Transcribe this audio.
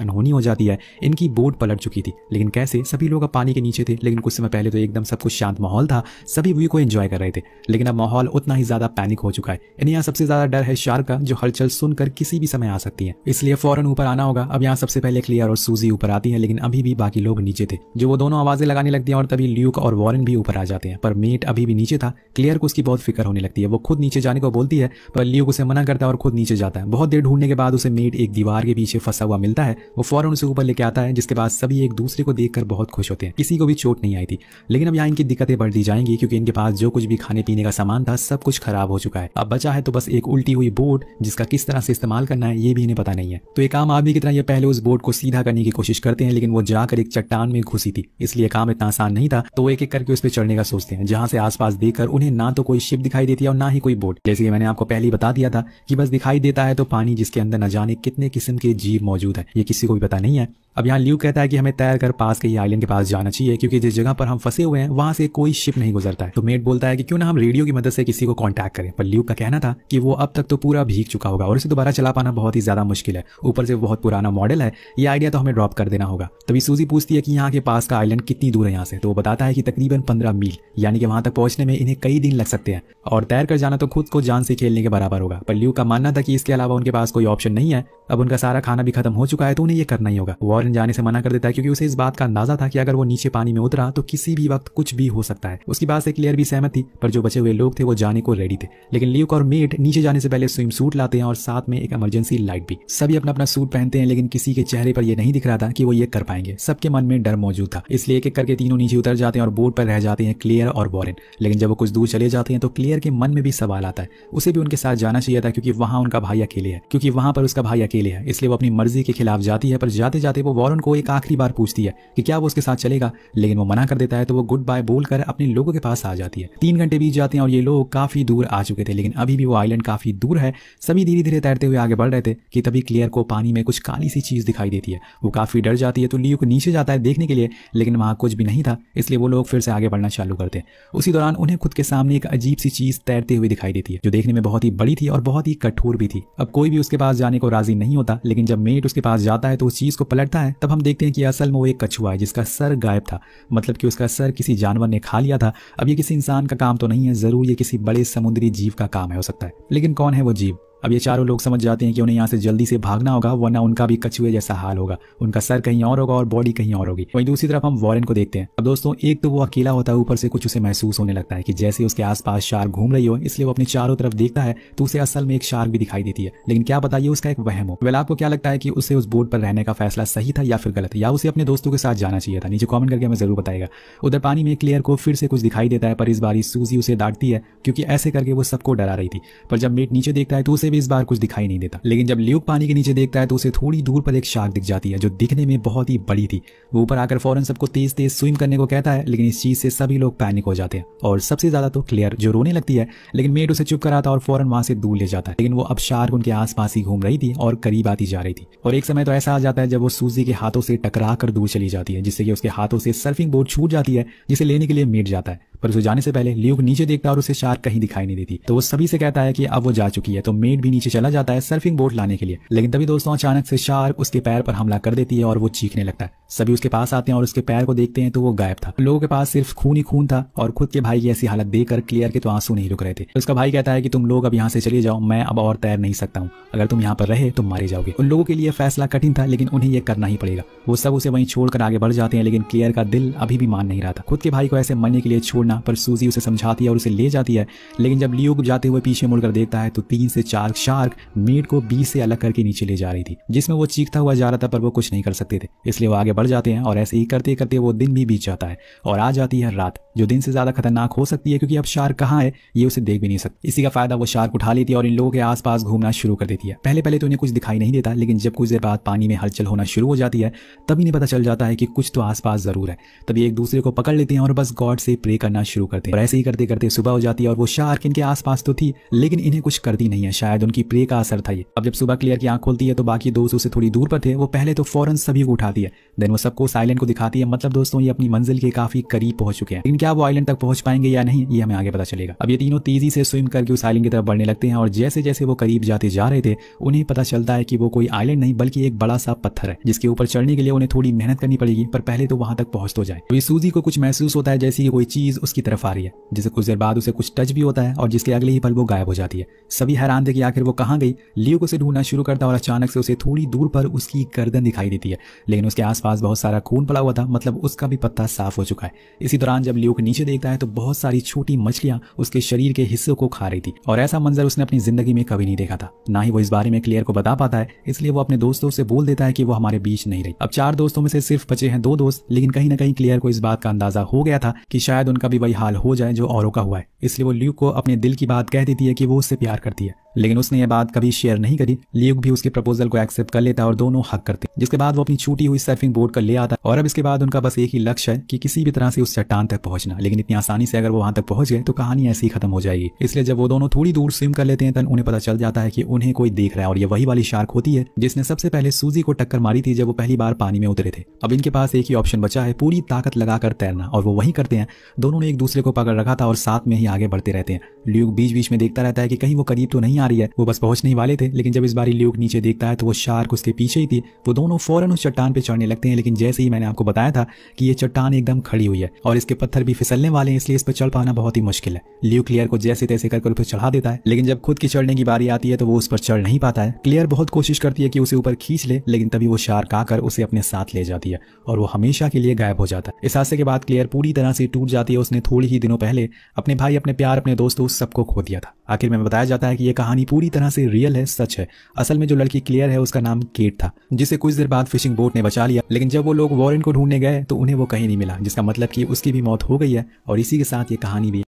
अनहोनी हो जाती है इनकी बोट पलट चुकी थी लेकिन कैसे सभी लोग अब पानी के नीचे थे लेकिन कुछ समय पहले तो एकदम सब कुछ शांत माहौल था सभी व्यू को एंजॉय कर रहे थे लेकिन अब माहौल उतना ही ज्यादा पैनिक हो चुका है इन्हें यहाँ सबसे ज्यादा डर है शार का जो हलचल सुनकर किसी भी समय आ सकती है इसलिए फौरन ऊपर आना होगा अब यहाँ सबसे पहले क्लियर और सूजी ऊपर आती है लेकिन अभी भी बाकी लोग नीचे थे जो वो दोनों आवाजें लगाने लगती है और तभी ल्यूक और वॉरन भी ऊपर आ जाते हैं पर मेट अभी भी नीचे था क्लियर को उसकी बहुत फिक्र होने लगती है वो खुद नीचे जाने को बोलती है पर ल्यूक उसे मना करता है और खुद नीचे जाता है बहुत देर ढूंढने के बाद उसे मेट एक दीवार के पीछे फंसा हुआ मिलता है वो फौरन उसे ऊपर लेके आता है जिसके बाद सभी एक दूसरे को देखकर बहुत खुश होते हैं किसी को भी चोट नहीं आई थी लेकिन अब यहाँ इनकी दिक्कतें बढ़ दी जाएंगी क्योंकि इनके पास जो कुछ भी खाने पीने का सामान था सब कुछ खराब हो चुका है अब बचा है तो बस एक उल्टी हुई बोट जिसका किस तरह से इस्तेमाल करना है ये भी इन्हें पता नहीं है तो एक आम आदमी की तरह ये पहले उस बोट को सीधा करने की कोशिश करते हैं लेकिन वो जाकर एक चट्टान में घुसी थी इसलिए काम इतना आसान नहीं था तो एक एक करके उस पर चढ़ने का सोचते हैं जहां से आसपास देखकर उन्हें ना तो कोई शिप दिखाई देती है और ना ही कोई बोट जैसे कि मैंने आपको पहले ही बता दिया था कि बस दिखाई देता है तो पानी जिसके अंदर न जाने कितने किस्म के जीव मौजूद है ये किसी किसी को भी पता नहीं है अब यहाँ ल्यू कहता है कि हमें तैर कर पास के आइलैंड के पास जाना चाहिए क्योंकि जिस जगह पर हम फंसे हुए हैं वहां से कोई शिप नहीं गुजरता है तो मेट बोलता है कि क्यों ना हम रेडियो की मदद से किसी को कॉन्टैक्ट करें पर ल्यू का कहना था कि वो अब तक तो पूरा भीग चुका होगा और इसे दोबारा चला पाना बहुत ही ज्यादा मुश्किल है ऊपर से बहुत पुराना मॉडल है ये आइडिया तो हमें ड्रॉप कर देना होगा तभी सूजी पूछती है कि यहाँ के पास का आइलैंड कितनी दूर है यहाँ से तो वो बताता है कि तकरीबन पंद्रह मील यानी कि वहां तक पहुंचने में इन्हें कई दिन लग सकते हैं और तैर कर जाना तो खुद को जान से खेलने के बराबर होगा पर ल्यू का मानना था कि इसके अलावा उनके पास कोई ऑप्शन नहीं है अब उनका सारा खाना भी खत्म हो चुका है तो उन्हें यह करना ही होगा वॉर किरण जाने से मना कर देता है क्योंकि उसे इस बात का अंदाजा था कि अगर वो नीचे पानी में उतरा तो किसी भी वक्त कुछ भी हो सकता है उसकी बात से क्लियर भी सहमत थी पर जो बचे हुए लोग थे वो जाने को रेडी थे लेकिन ल्यूक और मेट नीचे जाने से पहले स्विम सूट लाते हैं और साथ में एक इमरजेंसी लाइट भी सभी अपना अपना सूट पहनते हैं लेकिन किसी के चेहरे पर यह नहीं दिख रहा था कि वो ये कर पाएंगे सबके मन में डर मौजूद था इसलिए एक एक करके तीनों नीचे उतर जाते हैं और बोर्ड पर रह जाते हैं क्लियर और वॉरेन लेकिन जब वो कुछ दूर चले जाते हैं तो क्लियर के मन में भी सवाल आता है उसे भी उनके साथ जाना चाहिए था क्योंकि वहां उनका भाई अकेले है क्योंकि वहां पर उसका भाई अकेले है इसलिए वो अपनी मर्जी के खिलाफ जाती है पर जाते जाते वो वॉरन को एक आखिरी बार पूछती है कि क्या वो उसके साथ चलेगा लेकिन वो मना कर देता है तो वो गुड बाय बोलकर अपने लोगों के पास आ जाती है तीन घंटे बीत जाते हैं और ये लोग काफी दूर आ चुके थे लेकिन अभी भी वो आइलैंड काफी दूर है सभी धीरे धीरे तैरते हुए आगे बढ़ रहे थे कि तभी क्लियर को पानी में कुछ काली सी चीज दिखाई देती है वो काफी डर जाती है तो लियो को नीचे जाता है देखने के लिए लेकिन वहां कुछ भी नहीं था इसलिए वो लोग फिर से आगे बढ़ना चालू करते हैं उसी दौरान उन्हें खुद के सामने एक अजीब सी चीज तैरते हुए दिखाई देती है जो देखने में बहुत ही बड़ी थी और बहुत ही कठोर भी थी अब कोई भी उसके पास जाने को राजी नहीं होता लेकिन जब मेट उसके पास जाता है तो उस चीज को पलटता आता है तब हम देखते हैं कि असल में वो एक कछुआ है जिसका सर गायब था मतलब कि उसका सर किसी जानवर ने खा लिया था अब ये किसी इंसान का काम तो नहीं है ज़रूर ये किसी बड़े समुद्री जीव का काम है हो सकता है लेकिन कौन है वो जीव अब ये चारों लोग समझ जाते हैं कि उन्हें यहाँ से जल्दी से भागना होगा वरना उनका भी कछुए जैसा हाल होगा उनका सर कहीं और होगा और बॉडी कहीं और होगी वहीं दूसरी तरफ हम वॉरेन को देखते हैं अब दोस्तों एक तो वो अकेला होता है ऊपर से कुछ उसे महसूस होने लगता है कि जैसे उसके आसपास शार्क घूम रही हो इसलिए वो अपने चारों तरफ देखता है तो उसे असल में एक शार्क भी दिखाई देती है लेकिन क्या बताइए उसका एक वहम हो वेल आपको क्या लगता है कि उसे उस बोर्ड पर रहने का फैसला सही था या फिर गलत या उसे अपने दोस्तों के साथ जाना चाहिए था नीचे कॉमेंट करके हमें जरूर बताएगा उधर पानी में क्लियर को फिर से कुछ दिखाई देता है पर इस बार सूजी उसे डांटती है क्योंकि ऐसे करके वो सबको डरा रही थी पर जब मेट नीचे देखता है तो उसे उसे भी इस बार कुछ दिखाई नहीं देता लेकिन जब ल्यूक पानी के नीचे देखता है तो उसे थोड़ी दूर पर एक शार्क दिख जाती है जो दिखने में बहुत ही बड़ी थी वो ऊपर आकर फौरन सबको तेज तेज स्विम करने को कहता है लेकिन इस चीज से सभी लोग पैनिक हो जाते हैं और सबसे ज्यादा तो क्लियर जो रोने लगती है लेकिन मेट उसे चुप कराता और फौरन वहां से दूर ले जाता है लेकिन वो अब शार्क उनके आस ही घूम रही थी और करीब आती जा रही थी और एक समय तो ऐसा आ जाता है जब वो सूजी के हाथों से टकरा दूर चली जाती है जिससे कि उसके हाथों से सर्फिंग बोर्ड छूट जाती है जिसे लेने के लिए मेट जाता है पर उसे जाने से पहले ल्यूक नीचे देखता और उसे शार्क कहीं दिखाई नहीं देती तो वो सभी से कहता है कि अब वो जा चुकी है तो मेड भी नीचे चला जाता है सर्फिंग बोट लाने के लिए लेकिन तभी दोस्तों अचानक से शार्क उसके पैर पर हमला कर देती है और वो चीखने लगता है सभी उसके पास आते हैं और उसके पैर को देखते हैं तो वो गायब था लोगों के पास सिर्फ खून ही खून था और खुद के भाई की ऐसी हालत देखकर क्लियर के तो आंसू नहीं रुक रहे थे उसका भाई कहता है कि तुम लोग अब यहाँ से चले जाओ मैं अब और तैर नहीं सकता हूँ अगर तुम यहाँ पर रहे तो मारे जाओगे उन लोगों के लिए फैसला कठिन था लेकिन उन्हें यह करना ही पड़ेगा वो सब उसे वहीं छोड़कर आगे बढ़ जाते हैं लेकिन क्लियर का दिल अभी भी मान नहीं रहा था खुद के भाई को ऐसे मरने के लिए छोड़ छोड़ना पर सूजी उसे समझाती है और उसे ले जाती है लेकिन जब लियो जाते हुए पीछे मुड़कर देखता है तो तीन से चार शार्क मेड को बीस से अलग करके नीचे ले जा रही थी जिसमें वो चीखता हुआ जा रहा था पर वो कुछ नहीं कर सकते थे इसलिए वो आगे बढ़ जाते हैं और ऐसे ही करते करते वो दिन भी बीत जाता है और आ जाती है रात जो दिन से ज़्यादा खतरनाक हो सकती है क्योंकि अब शार्क कहाँ है ये उसे देख भी नहीं सकती इसी का फायदा वो शार्क उठा लेती है और इन लोगों के आसपास घूमना शुरू कर देती है पहले पहले तो इन्हें कुछ दिखाई नहीं देता लेकिन जब कुछ देर बाद पानी में हलचल होना शुरू हो जाती है तब इन्हें पता चल जाता है कि कुछ तो आसपास ज़रूर है तभी एक दूसरे को पकड़ लेते हैं और बस गॉड से प्रे करना शुरू करते हैं और ऐसे ही करते करते सुबह हो जाती है और वो शार्क इनके आसपास तो थी लेकिन इन्हें कुछ करती नहीं है शायद उनकी प्रे का असर था ये अब जब सुबह क्लियर की आंख खोलती है तो बाकी दोस्त उसे थोड़ी दूर पर थे वो पहले तो फौरन सभी को उठाती है देन वो सबको साइलेंट को दिखाती है मतलब दोस्तों ये अपनी मंजिल के काफी करीब पहुंच चुके हैं इनके क्या वो आइलैंड तक पहुंच पाएंगे या नहीं ये हमें आगे पता चलेगा अब ये तीनों तेजी से स्विम करके उस आइलैंड की तरफ बढ़ने लगते हैं और जैसे जैसे वो करीब जाते जा रहे थे उन्हें पता चलता है कि वो कोई आइलैंड नहीं बल्कि एक बड़ा सा पत्थर है जिसके ऊपर चढ़ने के लिए उन्हें थोड़ी मेहनत करनी पड़ेगी पर पहले तो वहां तक पहुंच तो जाए तो सूजी को कुछ महसूस होता है जैसे कि कोई चीज उसकी तरफ आ रही है जिसे कुछ देर बाद उसे कुछ टच भी होता है और जिसके अगले ही पल वो गायब हो जाती है सभी हैरान थे कि आखिर वो कहाँ गई लियो को उसे ढूंढना शुरू करता और अचानक से उसे थोड़ी दूर पर उसकी गर्दन दिखाई देती है लेकिन उसके आसपास बहुत सारा खून पड़ा हुआ था मतलब उसका भी पत्ता साफ हो चुका है इसी दौरान जब लियो होकर नीचे देखता है तो बहुत सारी छोटी मछलियां उसके शरीर के हिस्सों को खा रही थी और ऐसा मंजर उसने अपनी जिंदगी में कभी नहीं देखा था ना ही वो इस बारे में क्लियर को बता पाता है इसलिए वो अपने दोस्तों से बोल देता है कि वो हमारे बीच नहीं रही अब चार दोस्तों में से सिर्फ बचे हैं दो दोस्त लेकिन कहीं ना कहीं क्लियर को इस बात का अंदाजा हो गया था कि शायद उनका भी वही हाल हो जाए जो औरों का हुआ है इसलिए वो ल्यूक को अपने दिल की बात कह देती है कि वो उससे प्यार करती है लेकिन उसने यह बात कभी शेयर नहीं करी लियुक भी उसके प्रपोजल को एक्सेप्ट कर लेता और दोनों हक करते जिसके बाद वो अपनी छूटी हुई सर्फिंग बोर्ड कर ले आता और अब इसके बाद उनका बस एक ही लक्ष्य है कि किसी भी तरह से उस चट्टान तक पहुंचना लेकिन इतनी आसानी से अगर वो वहां तक पहुंच गए तो कहानी ऐसी ही खत्म हो जाएगी इसलिए जब वो दोनों थोड़ी दूर स्विम कर लेते हैं तन उन्हें पता चल जाता है कि उन्हें कोई देख रहा है और ये वही वाली शार्क होती है जिसने सबसे पहले सूजी को टक्कर मारी थी जब वो पहली बार पानी में उतरे थे अब इनके पास एक ही ऑप्शन बचा है पूरी ताकत लगाकर तैरना और वो वही करते हैं दोनों ने एक दूसरे को पकड़ रखा था और साथ में ही आगे बढ़ते रहते हैं लियुग बीच बीच में देखता रहता है कि कहीं वो करीब तो नहीं आ आ रही है वो बस पहुंचने ही वाले थे लेकिन जब इस बारी ल्यूक नीचे देखता है तो वो शार्क उसके पीछे ही थी वो दोनों फौरन उस चट्टान पे चढ़ने लगते हैं लेकिन जैसे ही मैंने आपको बताया था कि ये चट्टान एकदम खड़ी हुई है और इसके पत्थर भी फिसलने वाले हैं इसलिए इस पर चढ़ पाना बहुत ही मुश्किल है ल्यू क्लियर को जैसे तैसे करके उस चढ़ा देता है लेकिन जब खुद की चढ़ने की बारी आती है तो वो उस पर चढ़ नहीं पाता है क्लियर बहुत कोशिश करती है कि उसे ऊपर खींच ले लेकिन तभी वो शार्क आकर उसे अपने साथ ले जाती है और वो हमेशा के लिए गायब हो जाता है इस हादसे के बाद क्लियर पूरी तरह से टूट जाती है उसने थोड़ी ही दिनों पहले अपने भाई अपने प्यार अपने दोस्तों सबको खो दिया था आखिर में बताया जाता है कि यह कहानी कहानी पूरी तरह से रियल है सच है असल में जो लड़की क्लियर है उसका नाम केट था जिसे कुछ देर बाद फिशिंग बोट ने बचा लिया लेकिन जब वो लोग वॉरेंट को ढूंढने गए तो उन्हें वो कहीं नहीं मिला जिसका मतलब कि उसकी भी मौत हो गई है और इसी के साथ ये कहानी भी